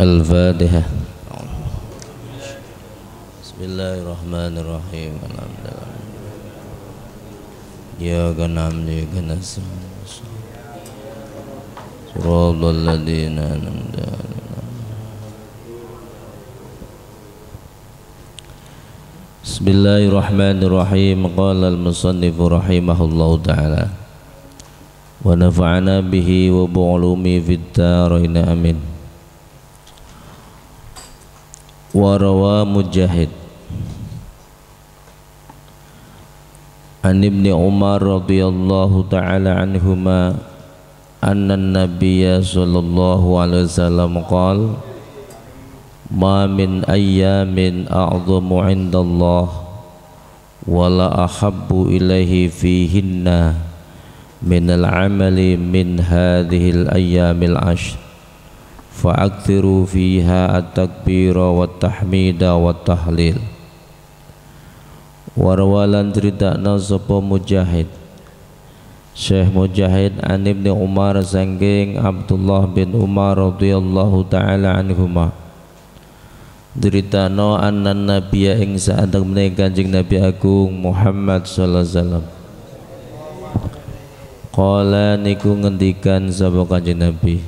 الفاتحة بسم الله الرحمن الرحيم الحمد لله يا نعبد يا نستعين صراط الذين أنعمت عليهم بسم الله الرحمن الرحيم قال المصنف رحمه الله تعالى ونفعنا به وبعلومه في الدارين آمين وروى مجاهد عن ابن عمر رضي الله تعالى عنهما أن النبي صلى الله عليه وسلم قال ما من أيام أعظم عند الله ولا أحب إليه فيهن من العمل من هذه الأيام العشر فأكثروا فيها التكبير والتحميد والتحليل Warwalan ceritakna sapa Mujahid Syekh Mujahid an ibni Umar sanggeng Abdullah bin Umar radhiyallahu taala anhuma Ceritana anna nabiyya ing saandheng Kanjeng Nabi Agung Muhammad sallallahu alaihi wasallam Qala niku ngendikan sapa Kanjeng Nabi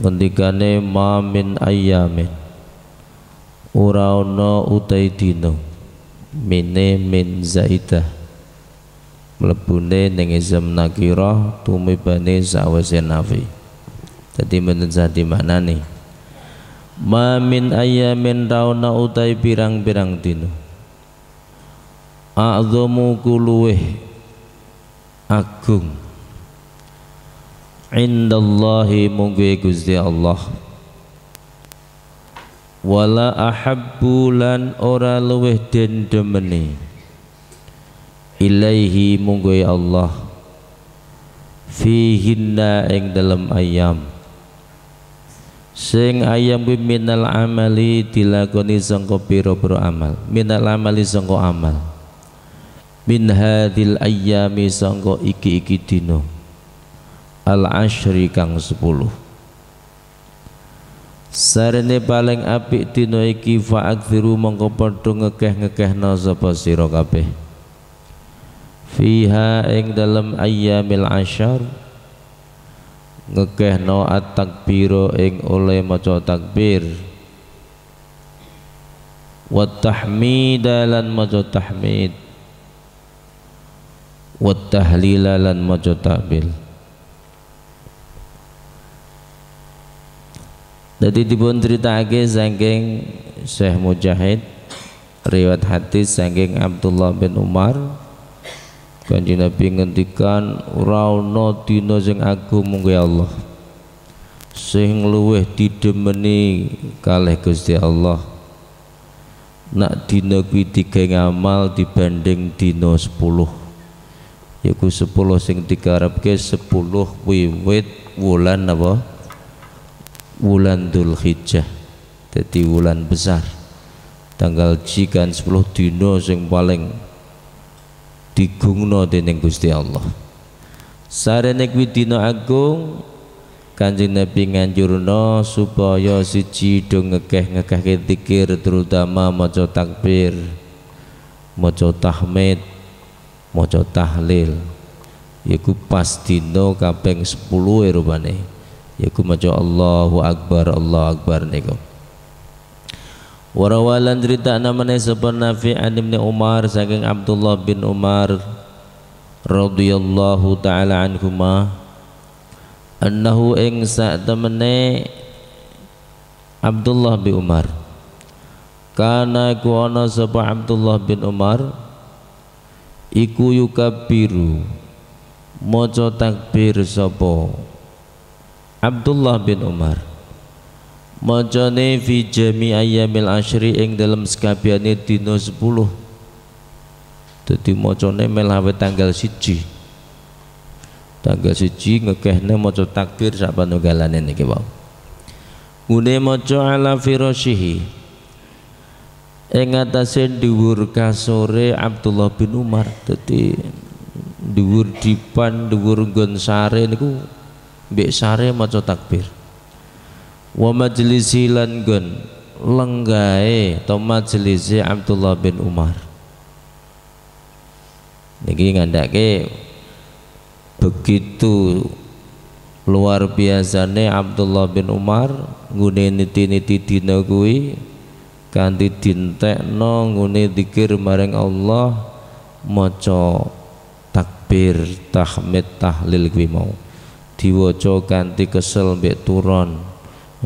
ngendikane ma min ayamin ora ana utai dino Mine min zaita mlebune ning izam nakirah tumibane sawise nafi dadi menen jati mana nih ma min ayamin rauna utai pirang-pirang dino a'zamu kuluh agung indallahi munggu ya Gusti Allah wala ahabbu lan ora luweh den demeni ilaihi munggu ya Allah fihinna ing dalam ayam sing ayam kuwi minal amali dilakoni sangka pira-pira amal minal amali sangka amal min hadil ayami sangka iki-iki dino al-ashri kang 10 Sarene paling apik dina iki fa'akthiru mongko padha ngekeh-ngekehna sapa sira kabeh fiha ing dalam ayyamil asyar ngekehno at-takbira ing oleh maca takbir wa tahmida lan maca tahmid wa tahlila lan maca tahlil jadi dipun critakake saking Syekh Mujahid riwayat hadis saking Abdullah bin Umar kanji Nabi ngendikan ora ana dina sing agung mung ya Allah sing luweh didemeni kalih Gusti Allah nak dina kuwi tiga ngamal dibanding dina 10 seng 10 sing dikarepke 10 wiwit wulan apa wulan Hijjah, jadi wulan besar tanggal jikan 10 dino yang paling digungno dening Gusti Allah sarene kuwi dina agung Kanjeng Nabi nganjurno supaya siji do ngekeh-ngekehke zikir terutama maca takbir maca tahmid maca tahlil iku pas dina kaping 10 e rupane yaiku maca Allahu Akbar Allahu Akbar niku Warawalan cerita nama-nama sebab Nafi' an ibn Umar saking Abdullah bin Umar radhiyallahu taala anhuma annahu ing sak temene Abdullah bin Umar kana ku ana sapa Abdullah bin Umar iku yukabiru maca takbir sapa Abdullah bin Umar Majane fi jami ayamil asyri ing dalam sekabiane dina 10 Dadi macane melawe tanggal siji Tanggal siji ngekehne maca takbir sak panunggalane niki wae Ngune maca ala firasyihi ing atase dhuwur kasore Abdullah bin Umar dadi dhuwur dipan dhuwur nggon sare niku mbek sare maca takbir wa majlisi lan gon lenggae atau majlisi Abdullah bin Umar niki ngandake begitu luar biasa nih Abdullah bin Umar ngune niti-niti dina kuwi kanthi dintekno ngune dikir maring Allah maca takbir tahmid tahlil kuwi mau diwaca kanthi kesel mbek turon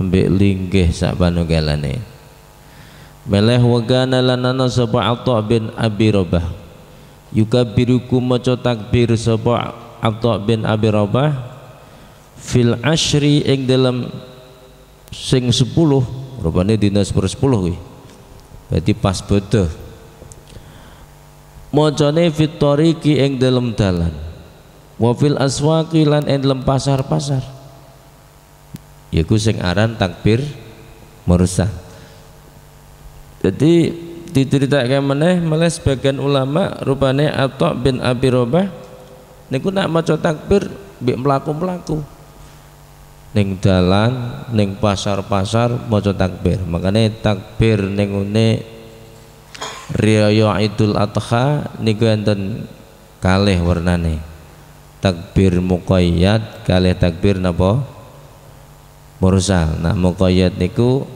mbek linggih sak panunggalane meleh wegana lan ana sapa Atha bin Abi Rabah yukabbirukum maca takbir sapa Atha bin Abi Rabah fil ashri ing dalam sing 10 rupane dina 10 kuwi berarti pas bodoh macane fitoriki ing dalam dalan wafil aswaqi lan ing dalam pasar-pasar yaiku sing aran takbir merusak jadi diceritakan meneh malah sebagian ulama rupanya atau bin Abi Robah niku nak maca takbir mbek mlaku-mlaku Neng dalan neng pasar-pasar maca takbir makanya takbir ning une Riyaya Idul Adha niku enten kalih warnane takbir muqayyad kali takbir napa mursal nah muqayyad niku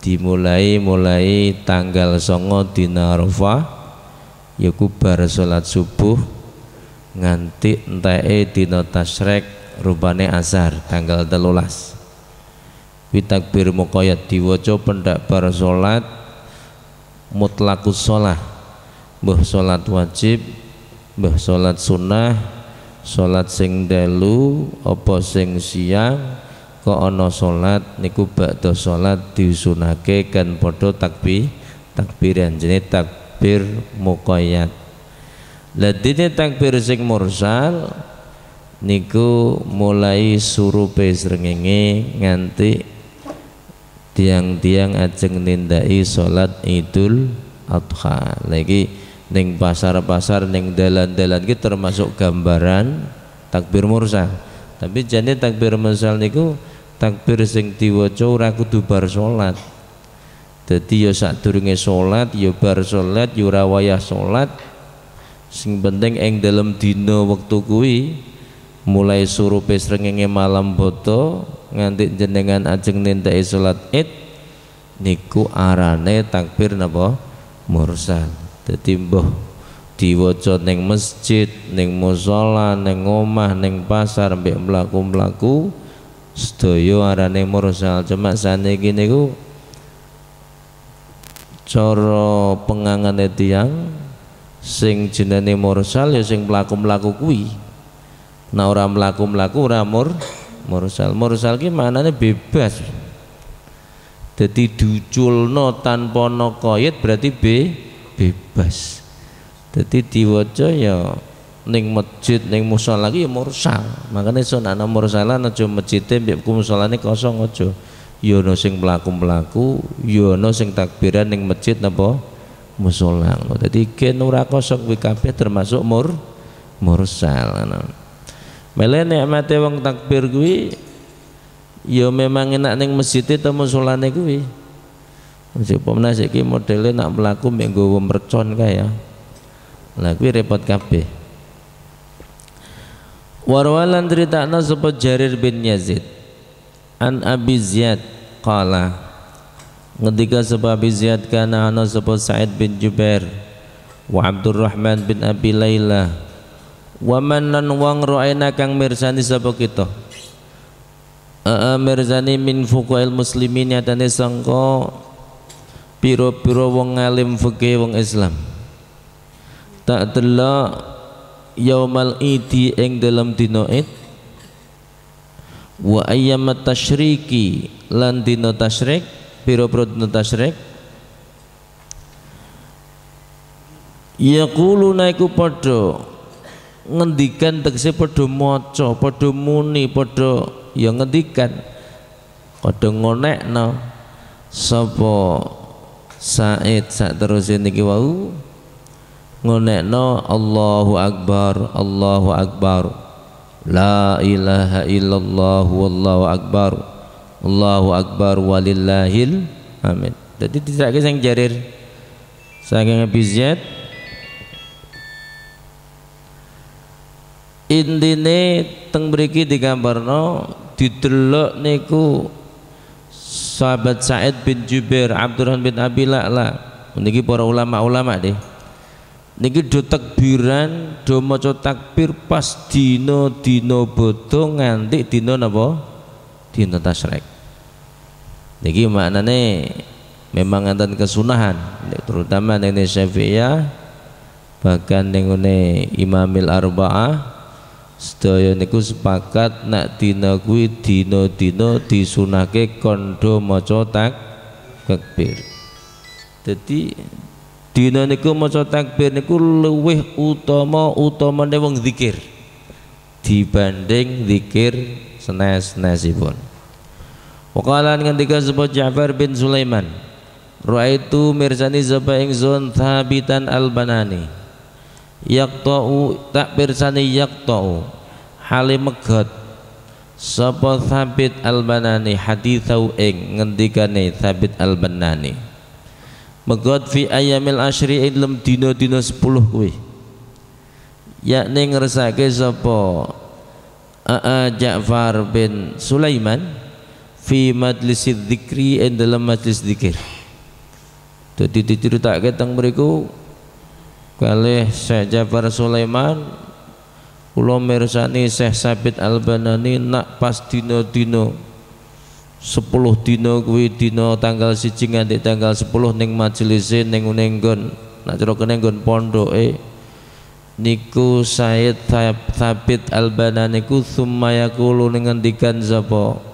dimulai mulai tanggal songo dina Arafah yaku bar salat subuh nganti entae dina tasrek rubane asar tanggal telulas kuwi takbir muqayyad diwaca pendak bar salat mutlakus salah mbah salat wajib mbah salat sunnah salat sing telu apa sing siang kok ana salat niku ba'da salat disunake kan padha takbir takbiran jene takbir muqayyad ladine takbir sing mursal niku mulai surupe srengenge nganti tiang-tiang ajeng nindai salat Idul Adha lagi Neng pasar-pasar neng dalan-dalan ki termasuk gambaran takbir mursal tapi jadi takbir mursal niku takbir sing diwaca ora kudu bar salat dadi ya sadurunge salat ya bar salat ya ora wayah salat sing penting ing dalam dina wektu kuwi mulai surupe srengenge malam boto nganti jenengan ajeng nindake salat id niku arane takbir napa mursal dadi mbah diwaca ning masjid ning musala ning omah ning pasar mbek mlaku-mlaku sedaya arane mursal cuma saniki niku cara pengangane tiyang sing jenenge mursal ya sing mlaku-mlaku kuwi nah ora mlaku-mlaku ora mur mursal mursal ki maknane bebas jadi duculno tanpa no koyet berarti be bebas jadi diwajo ya neng masjid neng musola lagi ya mursal makanya sunana mursalan aja masjidnya kum musolane kosong aja Yono ya sing pelaku mlaku yono ya sing takbiran neng masjid napa musola Jadi ken ora kosong kuwi termasuk mur mursal Mele nikmate wong takbir gue, yo ya memang enak neng masjid ta musolane gue. Upamane ki modelnya nak mlaku minggu nggowo mercon kae ya. Lah repot kabeh. Warwalan critakna sapa Jarir bin Yazid an Abi Ziyad Ketika sebab Abi Ziyad kana ana sapa Sa'id bin Jubair wa Abdurrahman bin Abi Laila wa man lan wang ra'aina kang mirsani sebab kita mirzani min fuqail muslimin yatane sangka Piro-piro wong alim fikih wong Islam tak delok yaumal idi ing dalam dina id wa ayyamat tasyriki lan dina tasyrik pira-pira dina tasyrik yaqulu naiku padha ngendikan tegese padha maca padha muni padha ya ngendikan padha ngonekno sapa Said sak terusé niki wau ngonekno Allahu akbar Allahu akbar la ilaha illallah wallahu akbar Allahu akbar walillahil amin Jadi tidak yang jarir saking Abi Zaid intine teng mriki digambarno didelok niku sahabat Sa'id bin Jubair, Abdurrahman bin Abi La'la. Niki para ulama-ulama deh. Niki do takbiran, do maca takbir pas dino dino bodho nganti dino napa? Dino tasrek. Niki maknane memang nganten kesunahan terutama ning Syafi'iyah bahkan ning Imamil Arba'ah sedaya niku sepakat nak dina kuwi dina-dina disunake kandha maca takbir. Dadi dina niku maca takbir niku luwih utama utamane wong zikir dibanding zikir senes-senesipun. Waqalan ketika sebut Ja'far bin Sulaiman Ru'aitu itu zaba ingzun thabitan al-banani yaqta'u tak pirsani yaqta'u hale megat sapa Thabit Al-Banani hadithau ing ngendikane Thabit Al-Banani megat fi ayamil asyri ing dino dina-dina 10 kuwi yakni ngersake sapa Ja'far bin Sulaiman fi majlis dzikri ing dalam majlis dzikir dadi diceritake teng mriku kalih Syekh Jabar Sulaiman kula mirsani Syekh Sabit Albanani nak pas dina-dina 10 dina kuwi dina tanggal 1 nganti tanggal 10 ning majelise ning nenggon, nak cara kene nggon pondoke niku Said Sabit Albanani ku summa yaqulu ning ngendikan sapa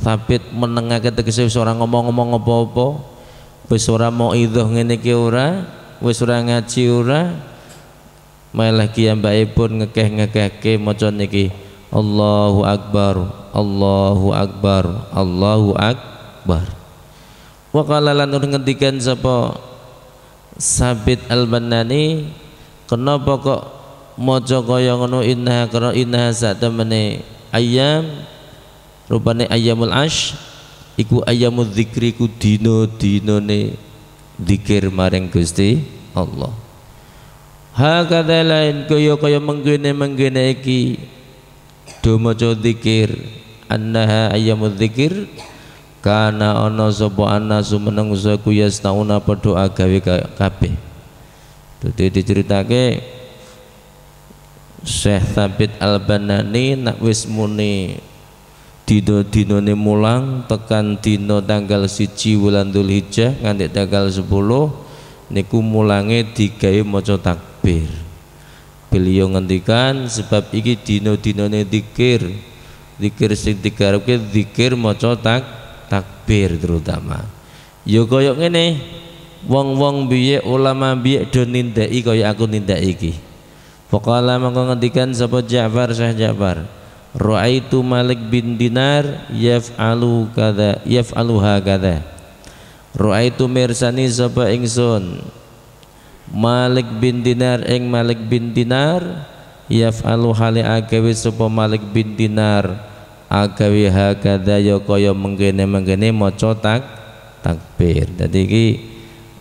Thabit menengake tegese wis ora ngomong-ngomong apa-apa wis ora mau idhah ngene iki ora wis ora ngaji ora malah pun mbakipun ngekeh-ngekehke maca niki Allahu akbar Allahu akbar Allahu akbar wa qala lan ngendikan sapa Sabit Al-Banani kenapa kok maca kaya ngono inna karena inna sak temene ayam rupane ayamul ash iku ayamul zikri ku dino dinone dikir maring Gusti Allah hakadha lain kaya kaya mengkene mengkene iki do maca dzikir annaha ayyamudz dzikir kana ana sapa annasu menungsa ku yastauna padha agawe kabeh dadi diceritake Syekh Thabit Al-Banani nak wis muni dino dinone mulang tekan dino tanggal siji bulan Dzulhijjah nganti tanggal 10 niku mulange digawe maca takbir beliau ngendikan sebab iki dino dinone dikir dikir sing digarepke dikir maca tak takbir terutama Yo ya kaya ini, wong-wong biye ulama biye do nindaki kaya aku nindaki iki Pokoknya maka ngendikan sapa Ja'far Syekh Ja'far Ra'aitu Malik bin Dinar yaf'alu kadza yaf'alu hakadza. Ra'aitu mirsani sapa ingsun. Malik bin Dinar ing Malik bin Dinar yaf'alu Hale agawe sapa Malik bin Dinar agawe hakadza ya kaya mengkene-mengkene maca tak takbir. Dadi iki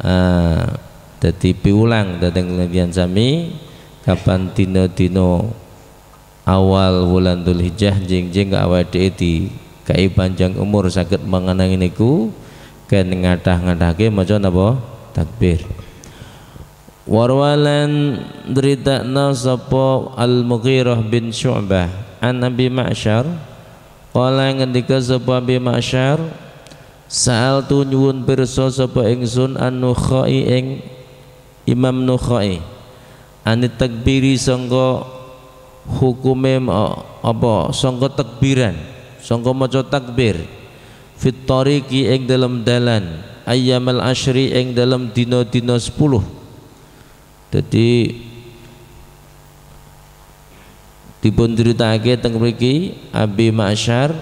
uh, dadi piulang dhateng kaliyan sami kapan tino tino awal bulan Dzulhijjah jeng-jeng awake di kai panjang umur sakit mengenangi niku kan ngadah-ngadahke maca napa takbir Warwalan deritakna sapa Al-Mughirah bin Syu'bah an Nabi Ma'syar Kala ngendika sapa Nabi Ma'syar Sa'al tu nyuwun pirsa sapa ingsun an-Nukhai ing Imam Nukhai Anit takbiri sangka hukume eh, apa sangka takbiran sangka maca takbir fit tariqi ing dalam dalan ayyamal asyri ing dalam dina-dina 10 jadi dipun critakake teng mriki Abi Ma'syar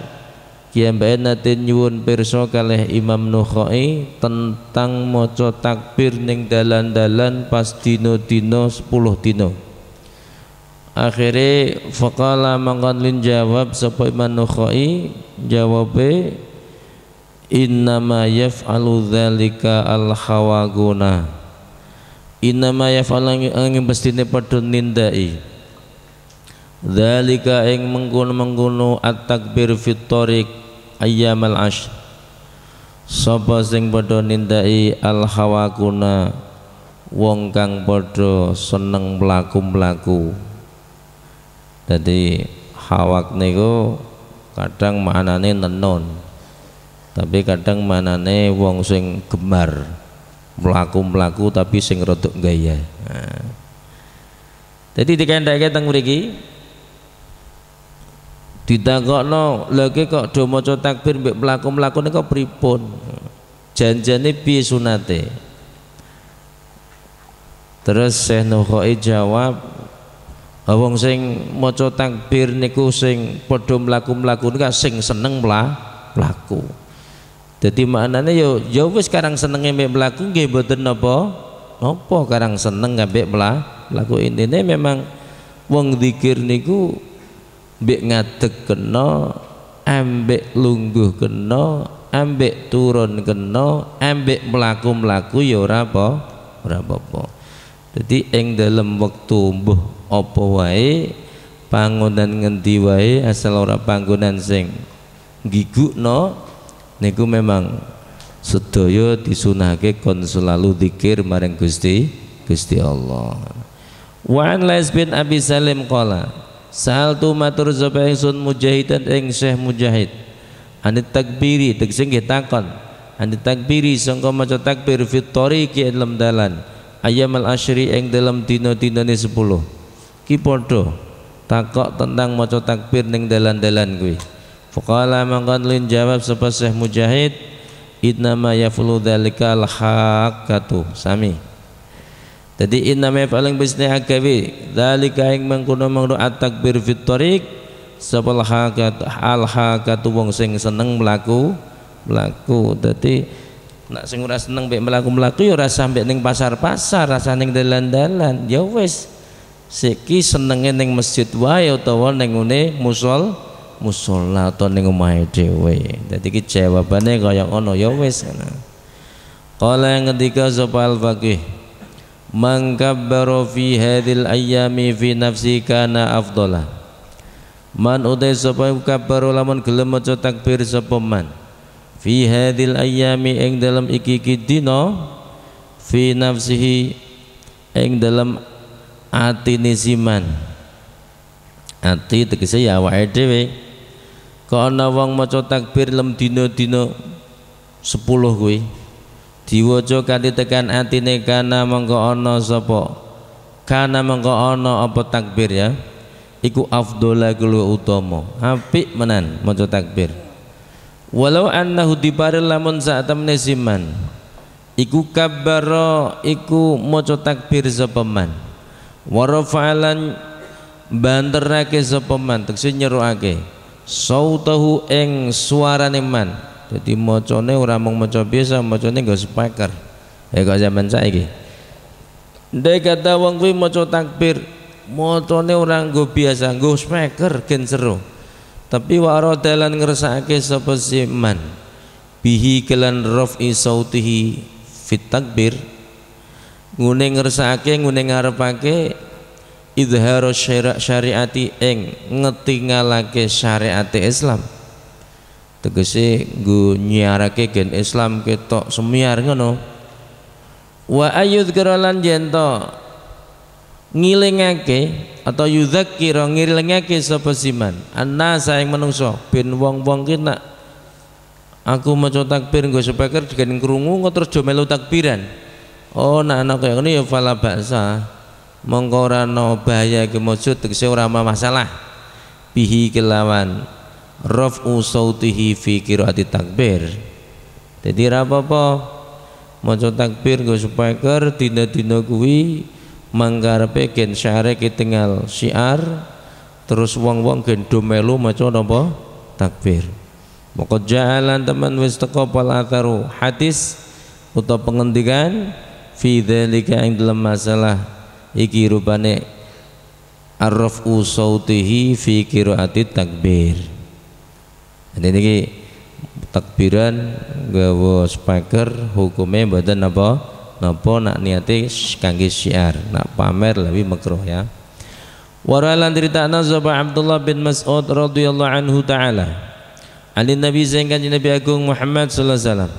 kiyambae nate nyuwun pirsa kalih Imam Nukhai tentang maca takbir ning dalan-dalan pas dina-dina 10 dina. Akhirnya faqala mangkon jawab sapa Imam Nukhai jawabe innama yaf'alu dzalika al khawaguna innama yaf'alu angin bestine padha nindai dzalika ing mengkono-mengkono at takbir fit tariq ayyamal ashr sapa sing padha nindai al khawaguna wong kang padha seneng mlaku-mlaku jadi hawak niku kadang manane nenon tapi kadang manane wong sing gemar melaku-melaku tapi sing rotok gaya nah. jadi dikendake teng mriki ditakokno lagi kok do maca takbir mbek mlaku-mlaku kok pripun janjane piye sunate terus Syekh Nukhoi jawab wong sing maca takbir niku sing padha mlaku-mlaku niku sing seneng mlaku Jadi maknane yo ya wis karang senenge mek mlaku nggih mboten napa napa karang seneng ngambek mlaku intine memang wong zikir niku mbek ngadeg kena ambek lungguh kena ambek turun kena ambek melaku melaku ya ora apa ora apa jadi ing dalam waktu mbuh Opo wae panggonan ngendi wae asal ora panggonan sing no niku memang sedaya disunahke kon selalu zikir maring Gusti Gusti Allah. Wan an Lais bin Abi Salim qala tu matur sapa ingsun mujahidan ing Syekh Mujahid. Anit takbiri tegese nggih takon. Anit takbiri sangka maca takbir fitori ki dalam dalan. Ayamal asyri ing dalam dina-dinane 10 ki padha takok tentang maca takbir ning dalan-dalan kuwi faqala mangkat lin jawab sapa Syekh Mujahid innama yafulu dzalikal haqqatu sami jadi innama paling bisne agawi dzalika ing mengkono mengko takbir fit tariq sapa al haqqat al haqqatu wong sing seneng mlaku mlaku dadi nak sing ora seneng mbek mlaku-mlaku ya ora ning pasar-pasar rasa ning dalan-dalan ya wis siki senenge ning masjid wae utawa ning ngene musol musola utawa ning omahe dhewe dadi iki jawabane kaya ngono ya wis ngono qala yang ketiga sapa al faqih man kabbara fi hadhil ayyami fi nafsi kana afdalah man utai sapa kabbara lamun gelem maca takbir sapa man fi hadhil ayyami ing dalam iki-iki dina fi nafsihi ing dalam Ati ziman ati tegese ya awake dhewe kok ana wong maca takbir lem dina-dina 10 kuwi diwaca kanthi tekan atine kana mengko ana sapa kana mengko ana apa takbir ya iku afdhalakul utama apik menan maca takbir walau annahu dibaril lamun sak temne ziman iku kabbara iku maca takbir sapa man warafalan banterake sapa man tegese nyeruake sautahu ing suarane man dadi macane ora mung maca biasa macane nggo speaker ya kok zaman saiki ndek kata wong kuwi maca takbir macane ora nggo biasa nggo speaker gen seru tapi waro dalan ngersakake sapa si man bihi kelan rafi sautihi fit takbir ngune ngersakake ngune ngarepake idharu syariati ing ngetingalake syariate Islam tegese nggo nyiarake gen Islam ketok semiar ngono wa ayyudzkira lan jento ngilingake atau yudzakira ngilingake sapa siman ana ing menungso ben wong-wong ki nak aku maca takbir nggo sepeker digen krungu terus jo melu takbiran oh nak anak kayak ngene ya fala baksa mongko ora bahaya iku mujud tegese masalah bihi kelawan rafu sautihi fi qiraati takbir dadi ra apa-apa maca takbir nggo speaker dina-dina kuwi mangkarepe gen syare tinggal syiar terus wong-wong gen do melu maca napa takbir maka jalan teman wis teko pal hadis atau pengendikan fi dzalika ing dalam masalah iki rupane arrafu sautihi fi qiraati takbir jadi ini takbiran gawe speaker hukumnya badan apa? napa nak niate kangge syiar nak pamer lebih makruh ya Waralan ceritakna sahabat Abdullah bin Mas'ud radhiyallahu anhu taala. Ali Nabi sehingga Nabi Agung Muhammad sallallahu alaihi wasallam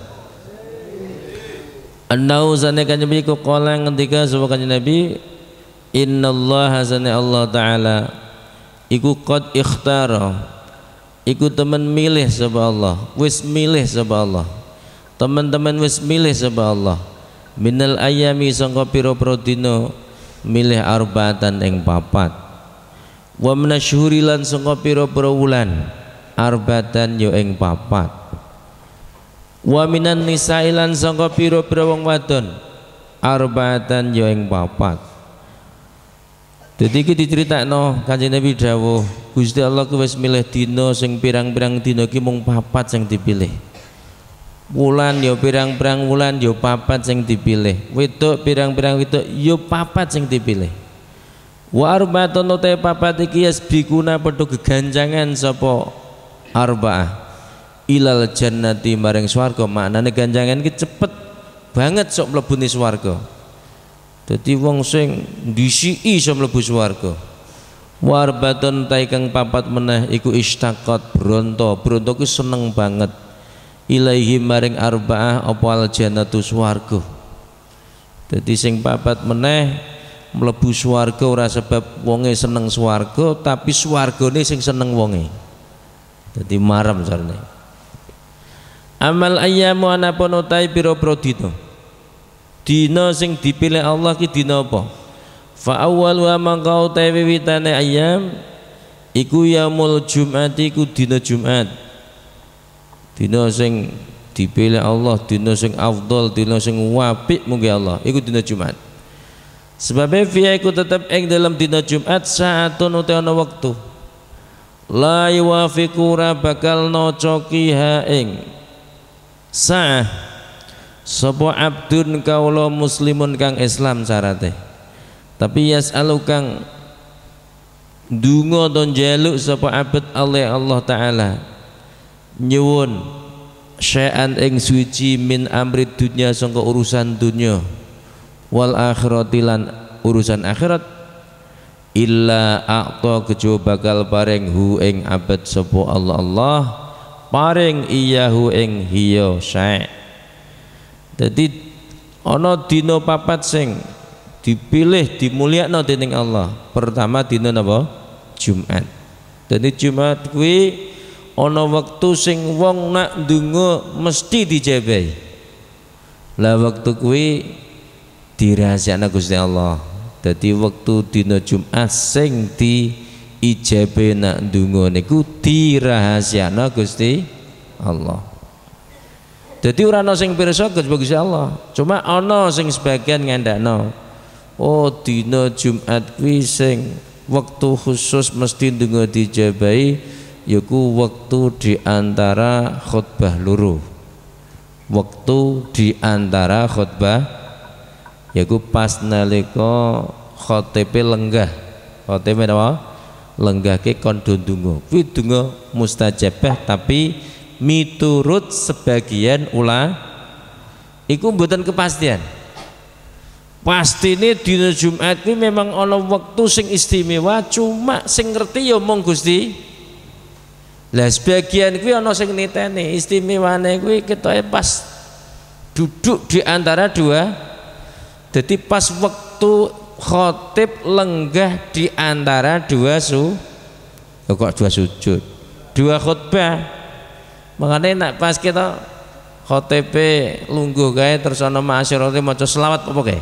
Annau zane kanjeng Nabi ku qala ngendika sapa kanjeng Nabi Allah zane Allah taala iku qad ikhtara iku teman milih sebab Allah wis milih sebab Allah teman-teman wis milih sebab Allah minal ayami sangka pira-pira milih arbatan ing papat wa minasyhuri lan sangka pira-pira wulan yo ing papat wa minan nisa'i lan sangka pira-pira wong wadon arbaatan ya ing papat Dadi iki diceritakno Kanjeng Nabi dawuh, Gusti Allah ku wis milih dina sing pirang-pirang dina iki mung papat sing dipilih. Wulan ya pirang-pirang wulan ya papat sing dipilih. Wedok pirang-pirang wedok ya papat sing dipilih. Wa no te papat iki yasbikuna padha geganjangan sapa arba'ah ilal jannati maring swarga maknane ganjangan ki cepet banget sok mlebu ni swarga dadi wong sing ndisiki sok mlebu swarga warbatun taikang papat meneh iku istakot bronto bronto ku seneng banget ilaihi maring arbaah apa al jannatu swarga dadi sing papat meneh mlebu swarga ora sebab wonge seneng swarga tapi swargane sing seneng wonge dadi marem jarene Amal ayyamu anapun utai biro pira dina. Dina sing dipilih Allah ki dina apa? Fa awwal wa mangka utai wiwitane ayyam iku yaumul Jum'ati iku dina Jumat. Dina sing dipilih Allah, dina sing afdal, dina sing apik mungkin Allah. Iku dina Jumat. Sebabnya fiya iku tetap ing dalam dina Jumat saatun utai ana waktu. La yuwafiqu bakal nocoki ha ing sah sopo abdun kaula muslimun kang Islam syaratnya. tapi yasalu kang donga dan jaluk sapa abad oleh Allah taala nyuwun syai'an ing suci min amri dunya sangka urusan dunya wal akhiratilan urusan akhirat illa aqta kejo bakal paring hu ing abad sopo Allah Allah paring iyahu ing hiyo syai jadi ono dino papat sing dipilih dimulyakno dening Allah pertama dino apa? Jumat Jadi Jumat kuwi ono waktu sing wong nak ndonga mesti dijebai. lah waktu kuwi dirahasiakno Gusti Allah Jadi waktu dino Jumat sing di ijabe nak ndonga niku dirahasiakno Gusti Allah jadi ora ana sing pirsa Gusti Allah cuma ana sing sebagian ngandakno oh dina Jumat kuwi sing waktu khusus mesti ndonga dijabahi waktu di diantara khutbah waktu di diantara khutbah yaku pas nalika khotibe lenggah khotibe apa lenggake kon do donga kuwi donga mustajabah tapi miturut sebagian ula iku mboten kepastian pasti ini di Jumat kuwi memang allah waktu sing istimewa cuma sing ngerti ya mung Gusti lah sebagian kuwi ana sing niteni istimewane kuwi ketoke pas duduk di antara dua jadi pas waktu khotib lenggah di antara dua su oh, kok dua sujud dua khutbah makanya nak pas kita khotib lunggu gae terus ana masyarate maca selawat apa kae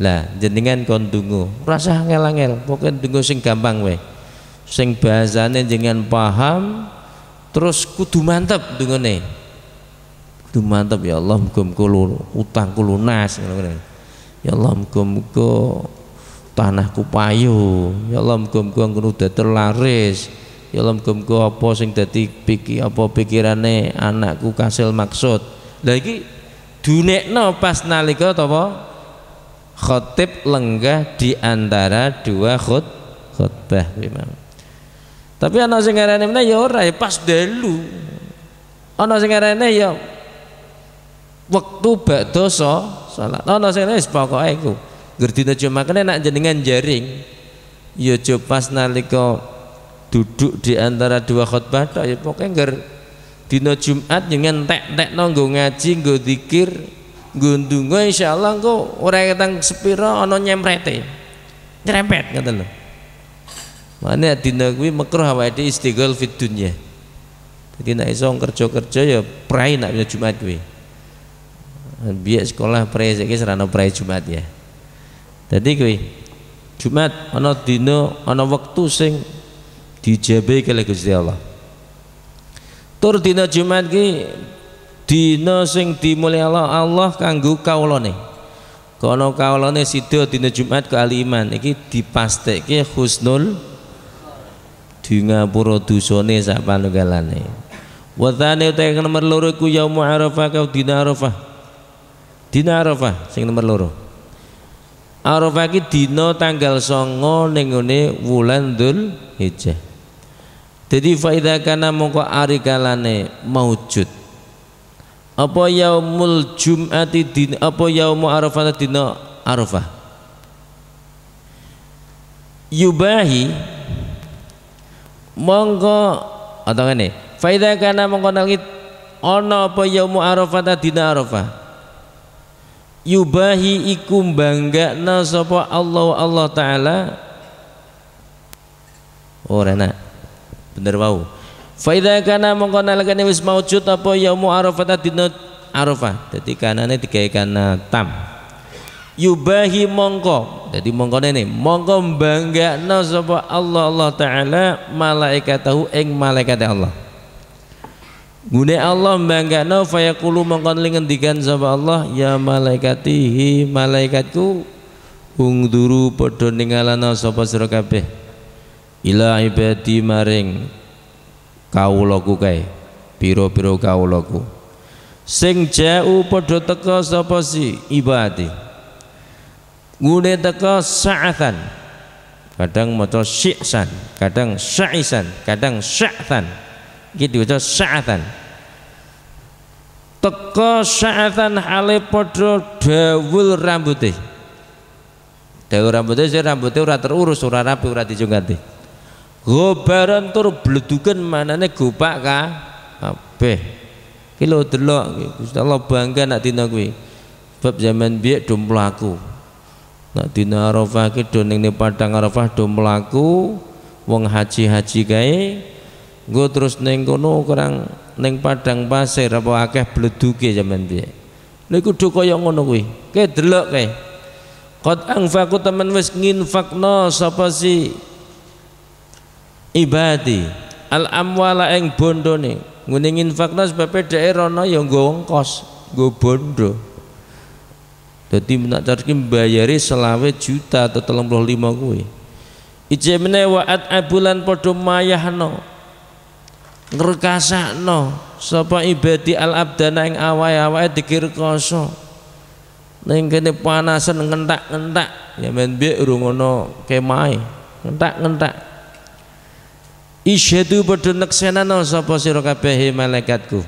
lah jenengan kon tunggu rasa ngel-ngel pokoknya tunggu sing gampang we sing bahasane jenengan paham terus kudu mantep nih, kudu mantep ya Allah muga-muga utang kulunas ngono ya Allah tanahku payu ya Allah muga-muga laris ya Allah muga-muga apa sing dadi pikir apa pikirane anakku kasil maksud lha iki dunekno pas nalika apa khotib lenggah di antara dua khut khutbah memang. Tapi anak sing ngarane meneh ya ora ya pas delu. anak sing ngarane ya waktu bak dosa salat ana sing wis pokoke iku gerdina cuma kene nak jenengan jaring ya aja pas nalika duduk di antara dua khutbah tok ya pokoke ngger dina Jumat jenengan tek-tek nggo ngaji nggo zikir nggo ndonga insyaallah engko ora ketang sepira ana nyemrete nyerempet ngoten lho Mana dina kuwi makruh awake dhewe istighol fid dunya. Dadi nek iso kerja-kerja ya prai nak dina Jumat kuwi biar sekolah pre saiki serana pre Jumat ya jadi kui Jumat ana dino ana waktu sing dijabe kali Gusti Allah tur dina Jumat ki dino sing dimulai Allah Allah kanggo kaulane kono kaulane sida dina Jumat kealiman iki dipastekke husnul di ngapura dosane sak panunggalane wa tsani nomor loro ku yaum arafah kau dina arafah dina Arafah sing nomor loro Arafah iki dina tanggal songo ning ngene wulan Dzul Hijjah jadi faida kana mongko arikalane maujud apa yaumul jum'ati din apa yaumul arafah dina arafah yubahi mongko atau ngene faida kana mongko nangit ana apa yaumul arafah dina arafah yubahi ikum bangga na sapa Allah Allah taala oh, rena bener wau fa idza kana mongko ini wis maujud apa yaumu arafah dina arafah dadi kanane digawe kana tam yubahi mongko jadi mongko ini mongko bangga na sapa Allah Allah taala malaikatahu ing malaikat Allah Gune Allah mbangkano fayaqulu mongkon ling ngendikan sama Allah ya malaikatihi malaikatku ung duru padha ningalana sapa sira kabeh ila ibadi maring kawulaku kae pira-pira kawulaku sing jauh padha teka sapa si ibadi ngune teka sa'atan kadang maca syi'san kadang sya'isan kadang sya'tan Gitu diwaca sa'atan. Teko sa'atan hale padha dawul rambute. Dawul rambute sing rambute ora terurus, ora rapi, ora dicungkati. Gobaran tur bleduken manane gopak ka kabeh. Ki lho delok Gusti Allah bangga nak dina kuwi. Bab zaman biyen do mlaku. Nak dina Arafah ki do ning padang Arafah do mlaku wong haji-haji kae Gue terus neng kono kurang neng padang pasir apa akeh bleduke zaman dia. Lha iku do kaya ngono kuwi. Ke delok kae. Qad anfaqu temen wis nginfakno sapa si ibadi al amwala ing bondone. Ngene nginfakno sebab dhek e rono ya nggo ongkos, nggo bondo. Dadi nak carki mbayari selawe juta atau 35 kuwi. Ijemene wa'at abulan padha mayahno ngrekasakno sapa ibadi al abdana ing awai-awai dikirkoso ning kene panasen ngentak-ngentak ya men bi rungono kemai ngentak-ngentak isyhadu padha neksenana sapa sira kabeh malaikatku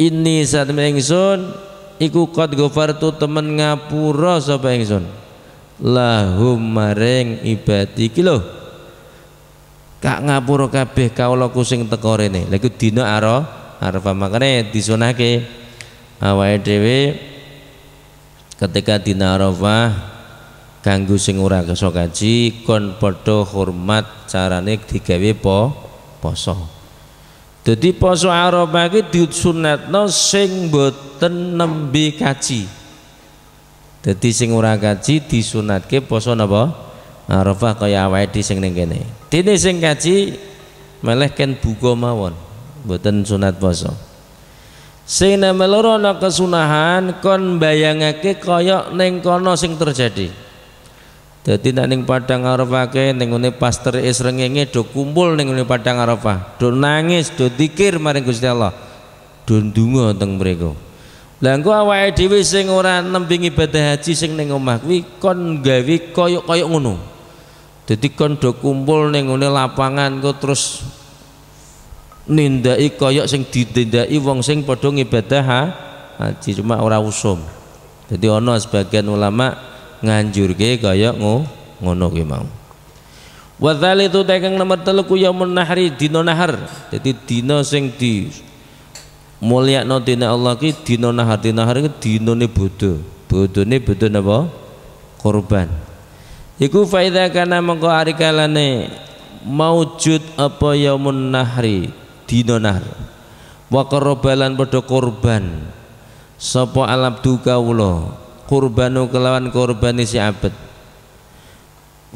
ini saat ingsun iku qad gofartu temen ngapura sapa ingsun lahum maring ibadi kilo kak ngapura kabeh kaula kusing teko rene lha iku dina ara arfa makane disunahke awake dhewe ketika dina arafah ganggu sing ora kesa kaji kon padha hormat carane digawe po poso dadi poso arafah iki disunatno sing boten nembe kaji dadi sing ora kaji disunatke poso napa Arafah nah, kaya awake sing ning kene. Dene sing kaji meleh ken buka mawon, mboten sunat poso. Sing nama loro ana kesunahan kon bayangake kaya ning kono sing terjadi. Dadi nek ning padang Arafah ke ning ngene paster srengenge do kumpul ning ngene padang Arafah, do nangis, do dikir maring Gusti Allah. Do ndonga teng mriku. Lah engko awake dhewe sing ora nembe ibadah haji sing ning omah kuwi kon gawe kaya-kaya ngono jadi kan do kumpul ning lapangan kok terus nindaki koyok sing ditindaki wong sing padha ngibadah haji cuma ora usum jadi ono sebagian ulama nganjurke koyok ngono kuwi mau wa itu tegang nomor telu ya yaumun nahri nahar jadi dino sing di mulia no dina Allah ki dina nahar dino nahar ke dino ne bodoh bodoh ne bodoh napa korban Iku faida kana mengko ari kalane maujud apa yaumun nahri dina nahr. Wa qarbalan padha kurban. Sapa alabdu kawula kurbanu kelawan kurbani si abet.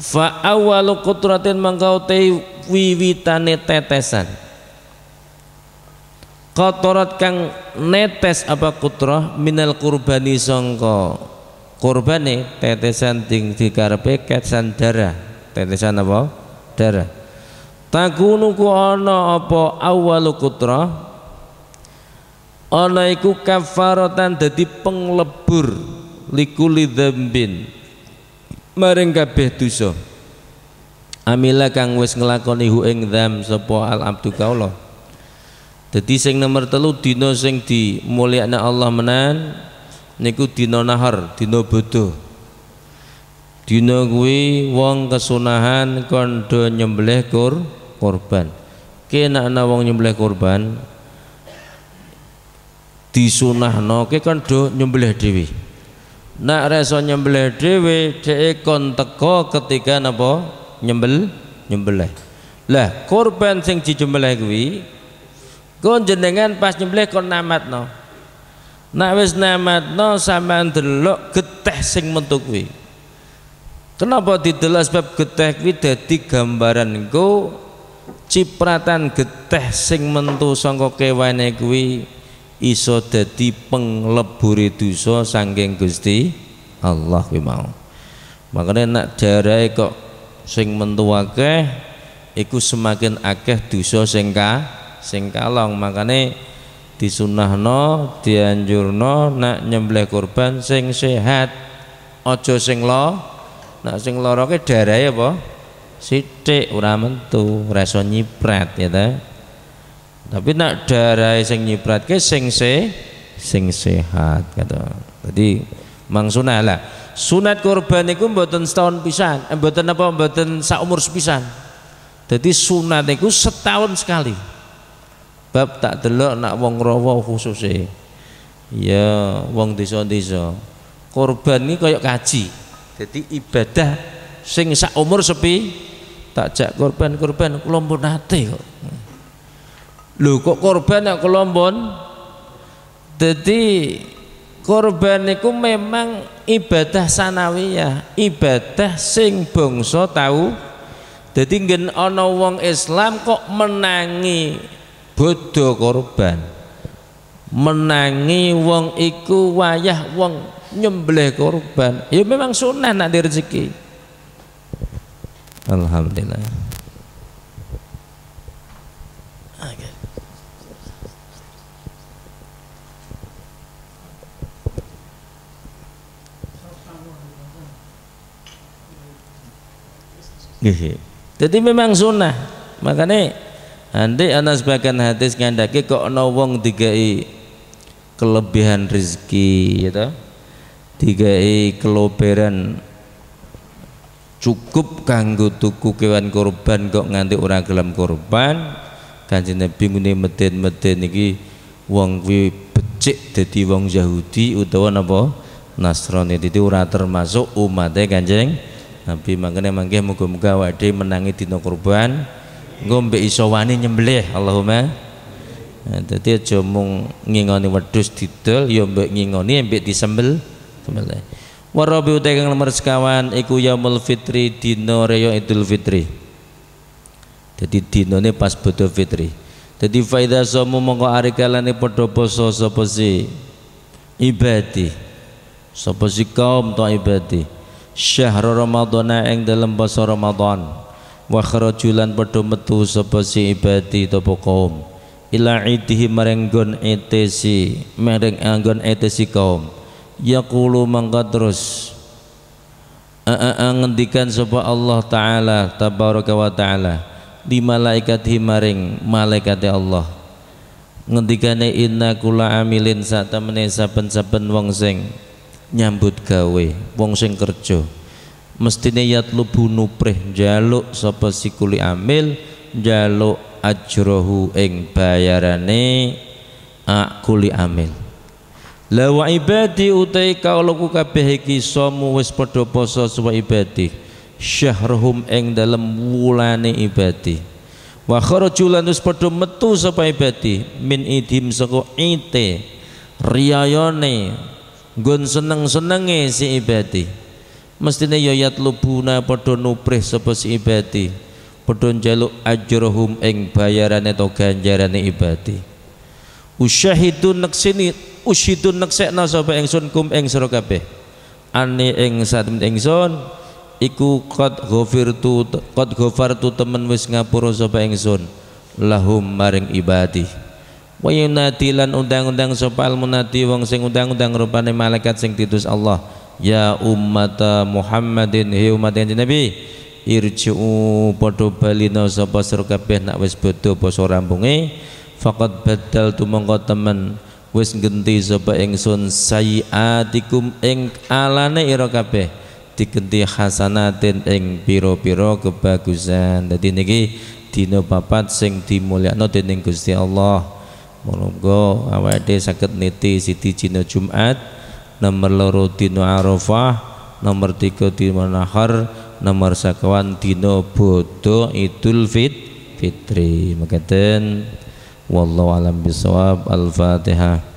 Fa awwalu qutratin mengko te wiwitane tetesan. Kotorat kang netes apa kutroh minal kurbani songko kurbane tetesan ding dikarepe ketesan darah tetesan apa darah takunu ku ana apa awwalu kutra ana iku kafaratan dadi penglebur likuli dzambin maring kabeh dosa amila kang wis nglakoni hu ing dzam sapa al abdu kaula dadi sing nomor telu dina sing dimulyakna Allah menan niku dina nahar dina bodho dina kuwi wong kesunahan kondo nyembelih kur kurban kenakna wong nyembelih kurban disunahno ke kondo nyembelih dhewe nak reso nyembelih dhewe dhek kon teko ketika napa nyembel nyembelih lah korban sing dijembelih kuwi kon jenengan pas nyembelih kon namatno Nek wis nematno sampean delok geteh sing metu kuwi. Kenapa didelok sebab geteh kuwi dadi gambaran engko cipratan geteh sing mentu saka kewane kuwi iso dadi penglebure dosa saking Gusti Allah kuwi mau. Makanya nak darai kok sing mentu akeh iku semakin akeh dosa sing ka sing kalong makane disunahno dianjurno nak nyembelih kurban sing sehat ojo sing lo nak sing lara ke darahe ya, apa sithik ora mentu reso nyiprat ya ta tapi nak darahe sing nyiprat ke sing se sing sehat kata jadi mang sunah lah sunat kurban itu mboten setahun pisan eh, mboten apa mboten saumur sepisan jadi sunat itu setahun sekali bab tak delok nak wong rawa khususe ya wong desa-desa korban ini kayak kaji jadi ibadah sing sak umur sepi tak jak korban korban kelompok lo kok lho kok korban nak kelompok jadi korban itu memang ibadah sanawiyah ibadah sing bangsa tahu jadi gen ana wong Islam kok menangi bodo korban menangi wong iku wayah wong nyembelih korban ya memang sunnah nak rezeki Alhamdulillah Jadi memang sunnah makanya Nanti ana sebagian hadis ngandaki kok ana wong digawe kelebihan rezeki gitu. Ya digawe keloberan cukup kanggo tuku kewan korban kok nganti orang gelem korban. Kanjeng Nabi ngene meden-meden iki wong kuwi becik dadi wong Yahudi utawa napa Nasrani dadi ora termasuk umatnya Kanjeng Nabi makanya mangke muga-muga awake menangi dina korban ngombe iso wani nyembelih Allahumma nah, dadi aja mung ngingoni wedhus didol ya mbek ngingoni ya mbek disembel sembelih warabi utek kang nomor sekawan iku yaumul fitri dina raya Idul Fitri dadi dinane pas bodho fitri dadi faida somu mongko ari kalane padha poso sapa si ibadi sapa si kaum to ibadi syahr ramadhana ing dalam basa ramadhan wa kharajulan padha metu sapa si ibadi tapa kaum ila idihi marenggon etesi mereng anggon eh, etesi kaum yaqulu mangka terus ngendikan sapa Allah taala tabaraka wa taala di malaikat himaring malaikat Allah ngendikane inna kula amilin sak temene saben-saben wong sing nyambut gawe wong sing kerja mestine yatlubu nuprih njaluk sapa sikuli amil njaluk ajrohu ing bayarane akuli amil lawa ibadi utai kauluku kabeh iki somu wis padha poso suwa ibadi syahrhum eng dalem wulane ibadi wa kharjulan lan wis padha metu sapa ibadi min idhim soko ite riyayone nggon seneng-senenge si ibadi mestine ya yatlubuna padha nuprih sapa si ibati padha njaluk ajrohum ing bayarane to ganjarane ibati usyahidun naksini usyidun naksekna sapa ingsun kum ing sira kabeh ani ing satem ingsun iku qad ghafirtu qad ghafartu temen wis ngapura sapa ingsun lahum maring ibati. wa yunadi lan undang-undang sapa al munadi wong sing undang-undang rupane malaikat sing ditus Allah ya umat Muhammadin hi umat kanjeng Nabi irjuu padha balina sapa sira kabeh nak wis bodho basa rampunge faqad badal tumengko temen wis genti sapa ingsun sayiatikum ing alane ira kabeh digenti hasanatin ing pira-pira kebagusan dadi niki dina papat sing dimulyakno dening Gusti Allah muga awake saged niti siti dina Jumat nomor loro dino Arafah nomor tiga dino Nahar nomor sakawan dino bodo Idul Fit Fitri mekaten wallahu alam bisawab al-fatihah